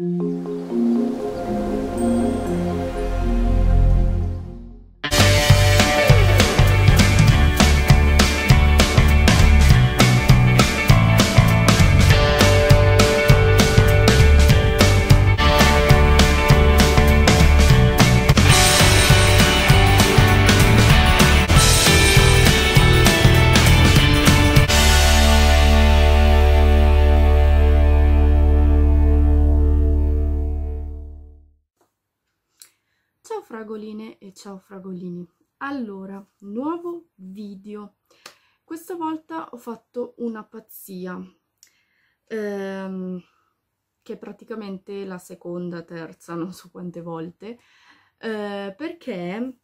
うん fragoline e ciao fragolini allora nuovo video questa volta ho fatto una pazzia ehm, che è praticamente la seconda terza non so quante volte eh, perché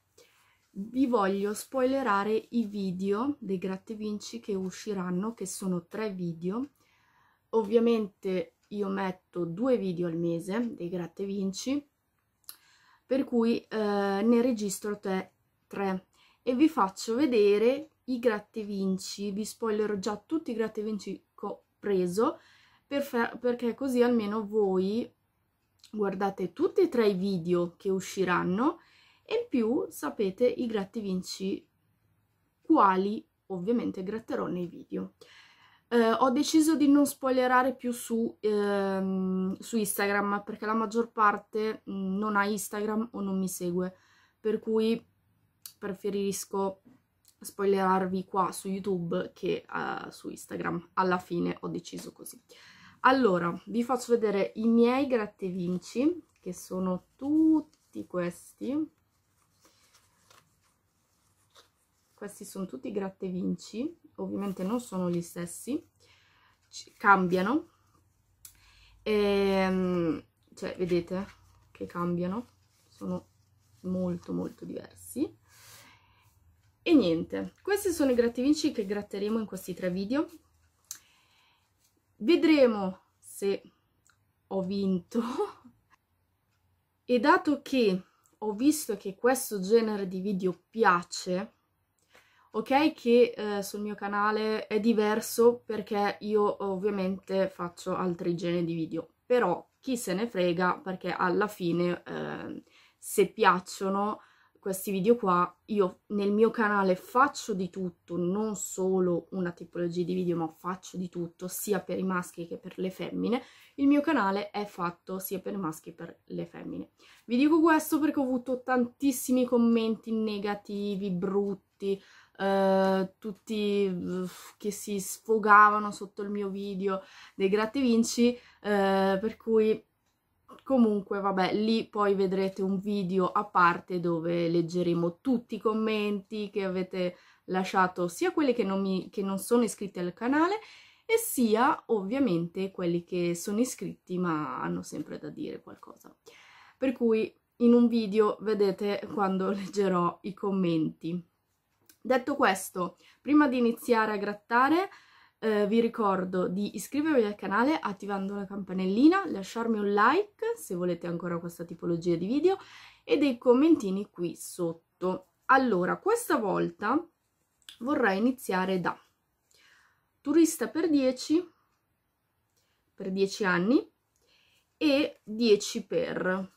vi voglio spoilerare i video dei gratte vinci che usciranno che sono tre video ovviamente io metto due video al mese dei gratte vinci per cui eh, ne registro te 3 e vi faccio vedere i gratte vinci, vi spoilerò già tutti i gratte vinci che ho preso per perché così almeno voi guardate tutti e tre i video che usciranno e in più sapete i gratte vinci quali ovviamente gratterò nei video eh, ho deciso di non spoilerare più su, ehm, su Instagram perché la maggior parte mm, non ha Instagram o non mi segue, per cui preferisco spoilerarvi qua su YouTube che uh, su Instagram. Alla fine ho deciso così. Allora, vi faccio vedere i miei gratte vinci, che sono tutti questi. questi sono tutti gratte vinci ovviamente non sono gli stessi cambiano e, ehm, cioè vedete che cambiano sono molto molto diversi e niente questi sono i grattevinci che gratteremo in questi tre video vedremo se ho vinto e dato che ho visto che questo genere di video piace ok che eh, sul mio canale è diverso perché io ovviamente faccio altri generi di video, però chi se ne frega perché alla fine eh, se piacciono questi video qua io nel mio canale faccio di tutto, non solo una tipologia di video ma faccio di tutto sia per i maschi che per le femmine, il mio canale è fatto sia per i maschi che per le femmine. Vi dico questo perché ho avuto tantissimi commenti negativi, brutti, eh, tutti che si sfogavano sotto il mio video dei gratte vinci, eh, per cui comunque vabbè lì poi vedrete un video a parte dove leggeremo tutti i commenti che avete lasciato sia quelli che non, mi, che non sono iscritti al canale e sia ovviamente quelli che sono iscritti ma hanno sempre da dire qualcosa. Per cui in un video vedete quando leggerò i commenti. Detto questo, prima di iniziare a grattare, eh, vi ricordo di iscrivervi al canale attivando la campanellina, lasciarmi un like se volete ancora questa tipologia di video e dei commentini qui sotto. Allora, questa volta vorrei iniziare da turista per 10, per 10 anni e 10 per.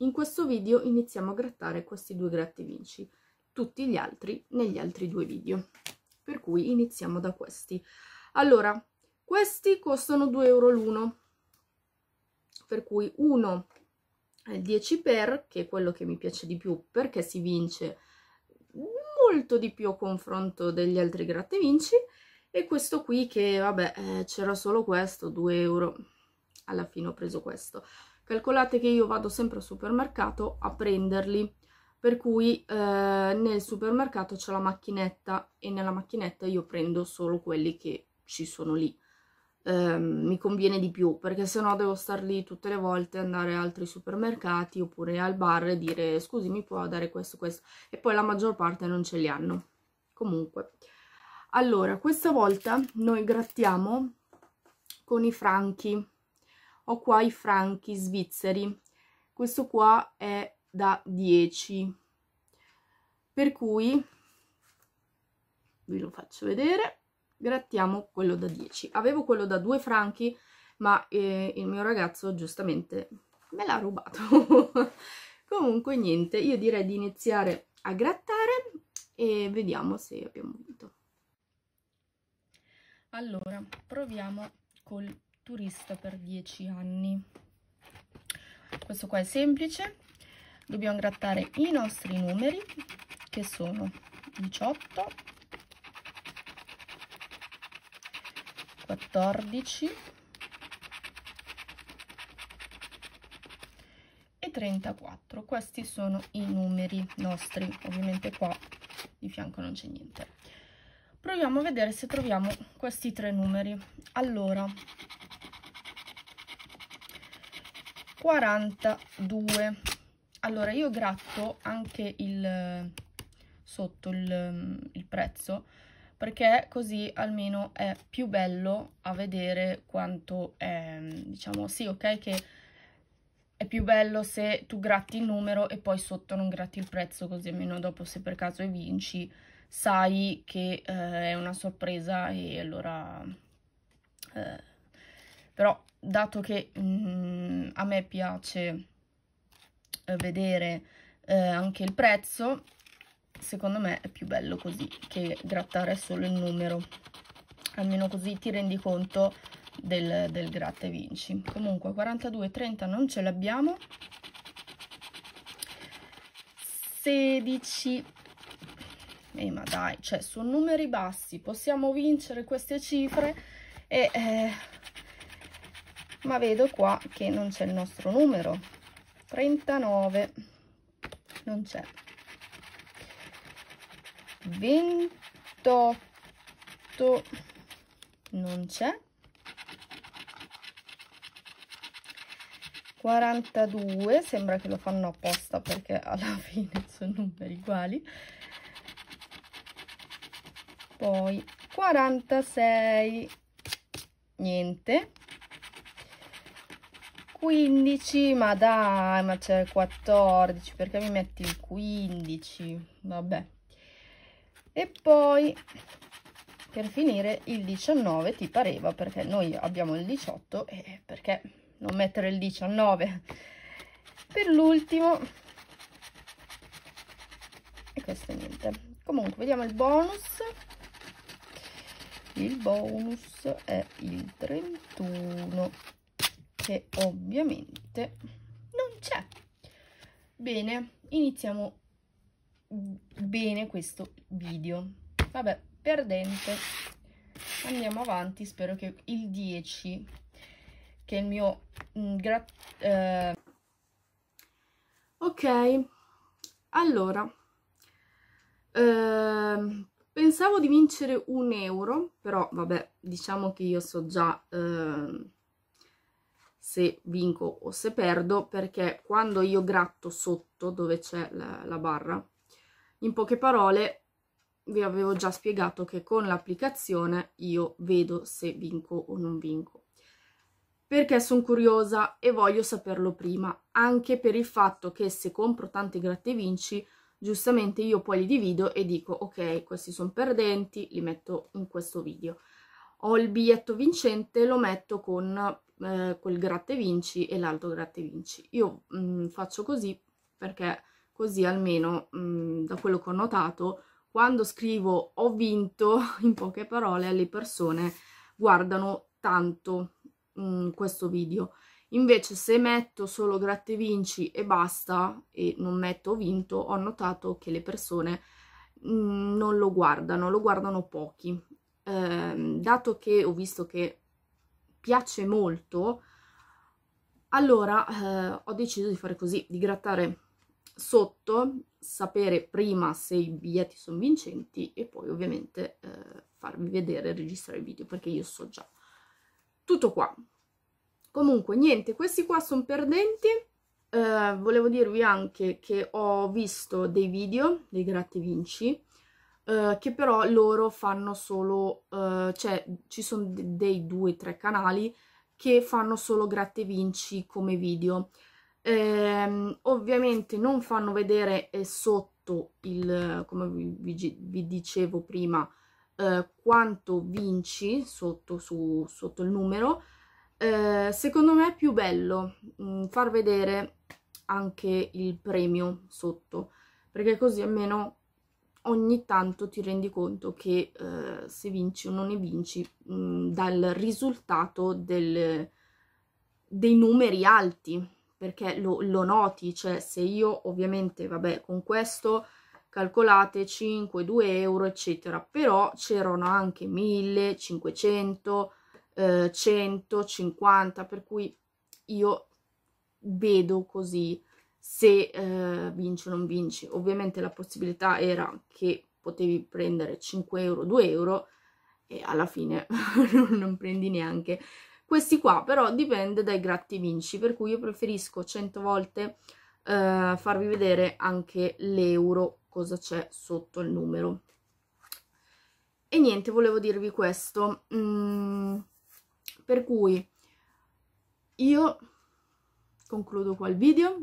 In questo video iniziamo a grattare questi due gratti vinci tutti gli altri negli altri due video. Per cui iniziamo da questi. Allora, questi costano 2 euro l'uno, per cui uno è 10 per, che è quello che mi piace di più perché si vince molto di più a confronto degli altri gratte vinci, e questo qui che, vabbè, eh, c'era solo questo, 2 euro, alla fine ho preso questo. Calcolate che io vado sempre al supermercato a prenderli per cui eh, nel supermercato c'è la macchinetta e nella macchinetta io prendo solo quelli che ci sono lì. Eh, mi conviene di più perché se no devo star lì tutte le volte andare a altri supermercati oppure al bar e dire scusi mi può dare questo questo e poi la maggior parte non ce li hanno comunque allora questa volta noi grattiamo con i franchi ho qua i franchi svizzeri questo qua è da 10 per cui vi lo faccio vedere grattiamo quello da 10 avevo quello da 2 franchi ma eh, il mio ragazzo giustamente me l'ha rubato comunque niente io direi di iniziare a grattare e vediamo se abbiamo vinto allora proviamo col turista per 10 anni questo qua è semplice dobbiamo grattare i nostri numeri che sono 18 14 e 34 questi sono i numeri nostri ovviamente qua di fianco non c'è niente proviamo a vedere se troviamo questi tre numeri allora 42 allora io gratto anche il sotto il, il prezzo perché così almeno è più bello a vedere quanto è, diciamo, sì, ok, che è più bello se tu gratti il numero e poi sotto non gratti il prezzo, così almeno dopo se per caso vinci sai che eh, è una sorpresa e allora... Eh, però dato che mh, mm, a me piace eh, vedere eh, anche il prezzo secondo me è più bello così che grattare solo il numero almeno così ti rendi conto del, del gratta e vinci comunque 42 30 non ce l'abbiamo 16 eh, ma dai cioè sono numeri bassi possiamo vincere queste cifre e eh, ma vedo qua che non c'è il nostro numero 39 non c'è 28 non c'è 42 sembra che lo fanno apposta perché alla fine sono numeri uguali poi 46 niente 15 ma dai ma c'è 14 perché mi metti il 15 vabbè e poi per finire il 19 ti pareva perché noi abbiamo il 18 e perché non mettere il 19 per l'ultimo e questo è niente comunque vediamo il bonus il bonus è il 31 che ovviamente non c'è. Bene, iniziamo bene questo video. Vabbè, perdente. Andiamo avanti, spero che il 10, che è il mio... Mh, mm, eh... Ok, allora... Eh, pensavo di vincere un euro, però vabbè, diciamo che io so già eh, se vinco o se perdo perché quando io gratto sotto dove c'è la, la barra, in poche parole vi avevo già spiegato che con l'applicazione io vedo se vinco o non vinco perché sono curiosa e voglio saperlo prima, anche per il fatto che se compro tanti gratte vinci, giustamente io poi li divido e dico ok, questi sono perdenti, li metto in questo video ho il biglietto vincente, lo metto con eh, quel gratte vinci e l'altro gratte vinci. Io mh, mm, faccio così perché così almeno mh, mm, da quello che ho notato, quando scrivo ho vinto, in poche parole, le persone guardano tanto mh, mm, questo video. Invece se metto solo gratte vinci e basta e non metto vinto, ho notato che le persone non lo guardano, lo guardano pochi ehm, dato che ho visto che piace molto, allora eh, ho deciso di fare così, di grattare sotto, sapere prima se i biglietti sono vincenti e poi ovviamente eh, farvi vedere e registrare il video perché io so già. Tutto qua. Comunque niente, questi qua sono perdenti. Eh, volevo dirvi anche che ho visto dei video dei gratti vinci eh, che però loro fanno solo, uh, cioè ci sono de dei due o tre canali che fanno solo gratte vinci come video. Ehm, ovviamente non fanno vedere eh, sotto il, come vi, vi dicevo prima, eh, quanto vinci sotto, su, sotto il numero. Eh, secondo me è più bello mh, mm, far vedere anche il premio sotto, perché così almeno ogni tanto ti rendi conto che eh, se vinci o non ne vinci mh, mm, dal risultato del, dei numeri alti, perché lo, lo, noti, cioè se io ovviamente, vabbè, con questo calcolate 5, 2 euro, eccetera, però c'erano anche 1000, 500, eh, 150, per cui io vedo così se eh, vince o non vinci. Ovviamente la possibilità era che potevi prendere 5 euro, 2 euro e alla fine non prendi neanche questi qua, però dipende dai gratti vinci, per cui io preferisco 100 volte eh, farvi vedere anche l'euro, cosa c'è sotto il numero. E niente, volevo dirvi questo, mm, per cui io concludo qua il video,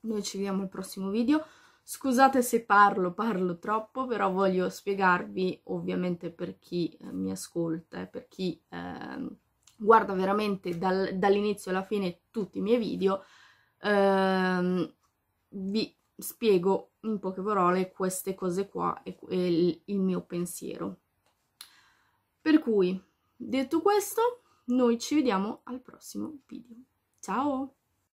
noi ci vediamo al prossimo video. Scusate se parlo, parlo troppo, però voglio spiegarvi, ovviamente per chi eh, mi ascolta, e per chi eh, guarda veramente dal, dall'inizio alla fine tutti i miei video, ehm, vi spiego in poche parole queste cose qua e, e il mio pensiero. Per cui, detto questo, noi ci vediamo al prossimo video. Ciao!